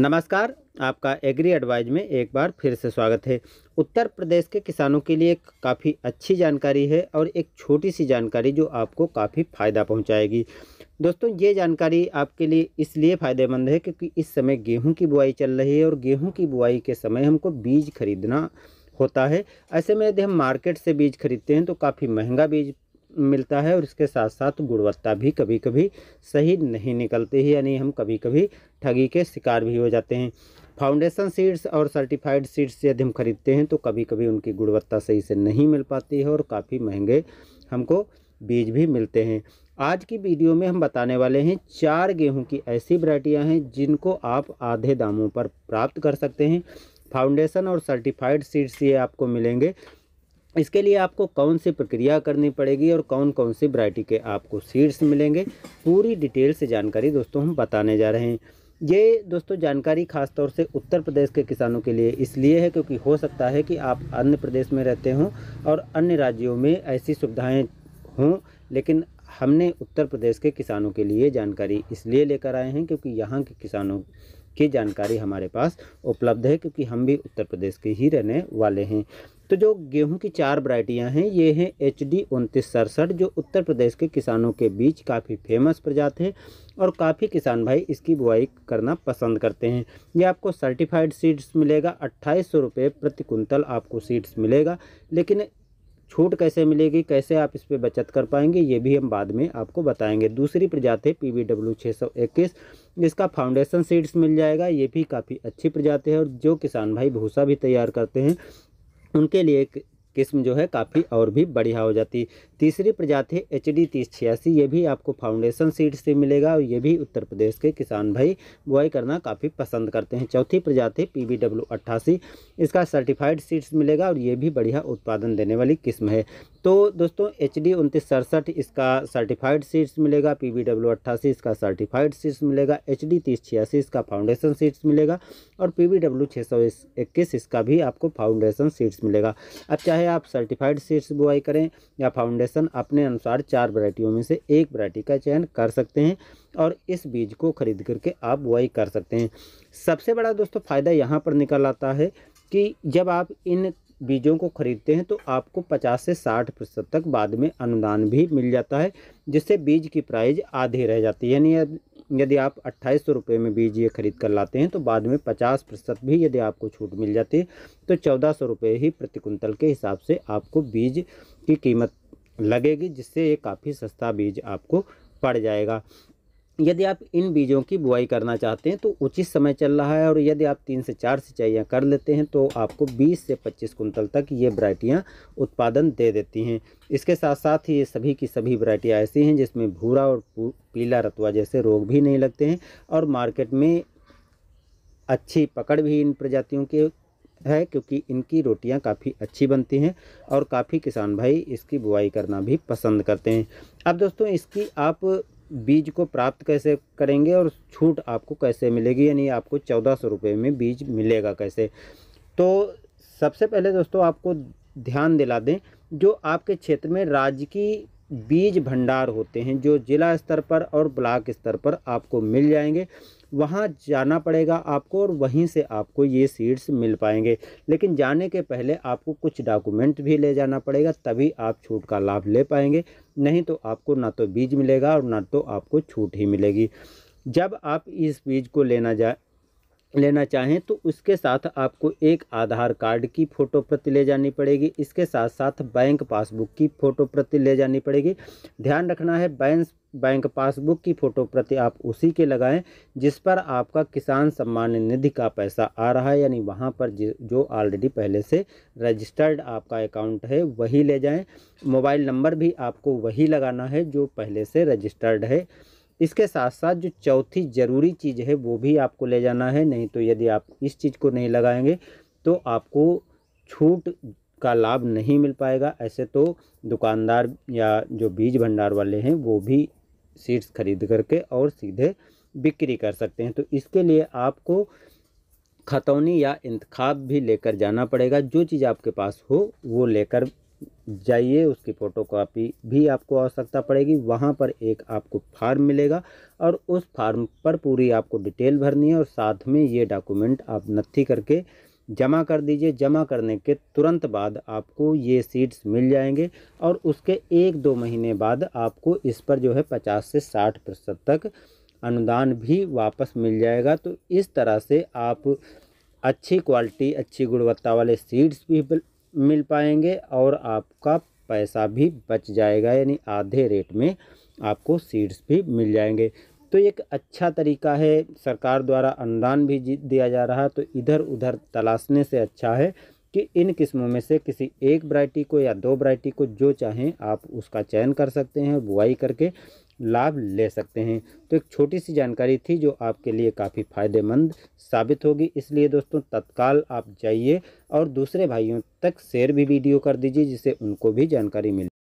नमस्कार आपका agree advise में एक बार फिर से स्वागत है उत्तर प्रदेश के किसानों के लिए काफ़ी अच्छी जानकारी है और एक छोटी सी जानकारी जो आपको काफ़ी फ़ायदा पहुंचाएगी दोस्तों ये जानकारी आपके लिए इसलिए फ़ायदेमंद है क्योंकि इस समय गेहूं की बुआई चल रही है और गेहूं की बुआई के समय हमको बीज खरीदना होता है ऐसे में यदि हम मार्केट से बीज खरीदते हैं तो काफ़ी महंगा बीज मिलता है और इसके साथ साथ गुणवत्ता भी कभी कभी सही नहीं निकलती है यानी हम कभी कभी ठगी के शिकार भी हो जाते हैं फाउंडेशन सीड्स और सर्टिफाइड सीड्स यदि हम खरीदते हैं तो कभी कभी उनकी गुणवत्ता सही से नहीं मिल पाती है और काफ़ी महंगे हमको बीज भी मिलते हैं आज की वीडियो में हम बताने वाले हैं चार गेहूं की ऐसी वरायटियाँ हैं जिनको आप आधे दामों पर प्राप्त कर सकते हैं फाउंडेशन और सर्टिफाइड सीड्स ये आपको मिलेंगे इसके लिए आपको कौन सी प्रक्रिया करनी पड़ेगी और कौन कौन सी वरायटी के आपको सीड्स मिलेंगे पूरी डिटेल से जानकारी दोस्तों हम बताने जा रहे हैं ये दोस्तों जानकारी खास तौर से उत्तर प्रदेश के किसानों के लिए इसलिए है क्योंकि हो सकता है कि आप अन्य प्रदेश में रहते हों और अन्य राज्यों में ऐसी सुविधाएं हों लेकिन हमने उत्तर प्रदेश के किसानों के लिए जानकारी इसलिए लेकर आए हैं क्योंकि यहाँ के किसानों की जानकारी हमारे पास उपलब्ध है क्योंकि हम भी उत्तर प्रदेश के ही रहने वाले हैं तो जो गेहूं की चार वरायटियाँ हैं ये हैं एच डी उनतीस जो उत्तर प्रदेश के किसानों के बीच काफ़ी फेमस प्रजात है और काफ़ी किसान भाई इसकी बुआई करना पसंद करते हैं ये आपको सर्टिफाइड सीड्स मिलेगा अट्ठाईस सौ रुपये प्रति कुंतल आपको सीड्स मिलेगा लेकिन छूट कैसे मिलेगी कैसे आप इस पर बचत कर पाएंगे ये भी हम बाद में आपको बताएंगे दूसरी प्रजाति है पी वी डब्ल्यू छः सौ इक्कीस इसका फाउंडेशन सीड्स मिल जाएगा ये भी काफ़ी अच्छी प्रजाति है और जो किसान भाई भूसा भी तैयार करते हैं उनके लिए एक किस्म जो है काफ़ी और भी बढ़िया हो जाती तीसरी प्रजाति है एच डी तीस छियासी ये भी आपको फाउंडेशन सीड से मिलेगा और ये भी उत्तर प्रदेश के किसान भाई बुआई करना काफ़ी पसंद करते हैं चौथी प्रजाति पी बी डब्ल्यू अट्ठासी इसका सर्टिफाइड सीड्स मिलेगा और ये भी बढ़िया उत्पादन देने वाली किस्म है तो दोस्तों एच डी उनतीस सड़सठ इसका सर्टिफाइड सीट्स मिलेगा पी वी डब्ल्यू अट्ठासी इसका सर्टिफाइड सीट्स मिलेगा एच डी तीस छियासी इसका फाउंडेशन सीट्स मिलेगा और पी वी डब्ल्यू छः सौ इक्कीस इसका भी आपको फाउंडेशन सीट्स मिलेगा अब चाहे आप सर्टिफाइड सीट्स बुआई करें या फाउंडेशन अपने अनुसार चार वरायटियों में से एक वरायटी का चयन कर सकते हैं और इस बीज को खरीद करके आप बुआई कर सकते हैं सबसे बड़ा दोस्तों फ़ायदा यहाँ पर निकल आता है कि जब आप इन बीजों को ख़रीदते हैं तो आपको 50 से 60 प्रतिशत तक बाद में अनुदान भी मिल जाता है जिससे बीज की प्राइस आधी रह जाती है यानी यदि आप अट्ठाईस सौ रुपये में बीज ये खरीद कर लाते हैं तो बाद में पचास प्रतिशत भी यदि आपको छूट मिल जाती है तो चौदह सौ रुपये ही प्रति कुंतल के हिसाब से आपको बीज की कीमत लगेगी जिससे ये काफ़ी सस्ता बीज आपको पड़ जाएगा यदि आप इन बीजों की बुआई करना चाहते हैं तो उचित समय चल रहा है और यदि आप तीन से चार सिंचाइयाँ कर लेते हैं तो आपको 20 से 25 कुंतल तक ये वरायटियाँ उत्पादन दे देती हैं इसके साथ साथ ही ये सभी की सभी वरायटियाँ ऐसी हैं जिसमें भूरा और पीला रतुआ जैसे रोग भी नहीं लगते हैं और मार्केट में अच्छी पकड़ भी इन प्रजातियों के है क्योंकि इनकी रोटियां काफ़ी अच्छी बनती हैं और काफ़ी किसान भाई इसकी बुआई करना भी पसंद करते हैं अब दोस्तों इसकी आप बीज को प्राप्त कैसे करेंगे और छूट आपको कैसे मिलेगी यानी आपको चौदह सौ रुपये में बीज मिलेगा कैसे तो सबसे पहले दोस्तों आपको ध्यान दिला दें जो आपके क्षेत्र में राज्य की बीज भंडार होते हैं जो जिला स्तर पर और ब्लॉक स्तर पर आपको मिल जाएंगे वहाँ जाना पड़ेगा आपको और वहीं से आपको ये सीड्स मिल पाएंगे लेकिन जाने के पहले आपको कुछ डॉक्यूमेंट भी ले जाना पड़ेगा तभी आप छूट का लाभ ले पाएंगे नहीं तो आपको ना तो बीज मिलेगा और ना तो आपको छूट ही मिलेगी जब आप इस बीज को लेना जा लेना चाहें तो उसके साथ आपको एक आधार कार्ड की फ़ोटो प्रति ले जानी पड़ेगी इसके साथ साथ बैंक पासबुक की फ़ोटो प्रति ले जानी पड़ेगी ध्यान रखना है बैंक बैंक पासबुक की फ़ोटो प्रति आप उसी के लगाएं जिस पर आपका किसान सम्मान निधि का पैसा आ रहा है यानी वहाँ पर जो ऑलरेडी पहले से रजिस्टर्ड आपका अकाउंट है वही ले जाएं मोबाइल नंबर भी आपको वही लगाना है जो पहले से रजिस्टर्ड है इसके साथ साथ जो चौथी ज़रूरी चीज़ है वो भी आपको ले जाना है नहीं तो यदि आप इस चीज़ को नहीं लगाएंगे तो आपको छूट का लाभ नहीं मिल पाएगा ऐसे तो दुकानदार या जो बीज भंडार वाले हैं वो भी सीड्स खरीद करके और सीधे बिक्री कर सकते हैं तो इसके लिए आपको खतौनी या इंतखाब भी लेकर जाना पड़ेगा जो चीज़ आपके पास हो वो लेकर जाइए उसकी फ़ोटोकॉपी भी आपको आवश्यकता पड़ेगी वहाँ पर एक आपको फार्म मिलेगा और उस फार्म पर पूरी आपको डिटेल भरनी है और साथ में ये डॉक्यूमेंट आप नत्थी करके जमा कर दीजिए जमा करने के तुरंत बाद आपको ये सीड्स मिल जाएंगे और उसके एक दो महीने बाद आपको इस पर जो है पचास से साठ प्रतिशत तक अनुदान भी वापस मिल जाएगा तो इस तरह से आप अच्छी क्वालिटी अच्छी गुणवत्ता वाले सीड्स भी मिल पाएंगे और आपका पैसा भी बच जाएगा यानी आधे रेट में आपको सीड्स भी मिल जाएंगे तो एक अच्छा तरीका है सरकार द्वारा अनुदान भी दिया जा रहा तो इधर उधर तलाशने से अच्छा है कि इन किस्मों में से किसी एक वैरायटी को या दो वैरायटी को जो चाहें आप उसका चयन कर सकते हैं बुआई करके लाभ ले सकते हैं तो एक छोटी सी जानकारी थी जो आपके लिए काफ़ी फ़ायदेमंद साबित होगी इसलिए दोस्तों तत्काल आप जाइए और दूसरे भाइयों तक शेयर भी वीडियो कर दीजिए जिससे उनको भी जानकारी मिले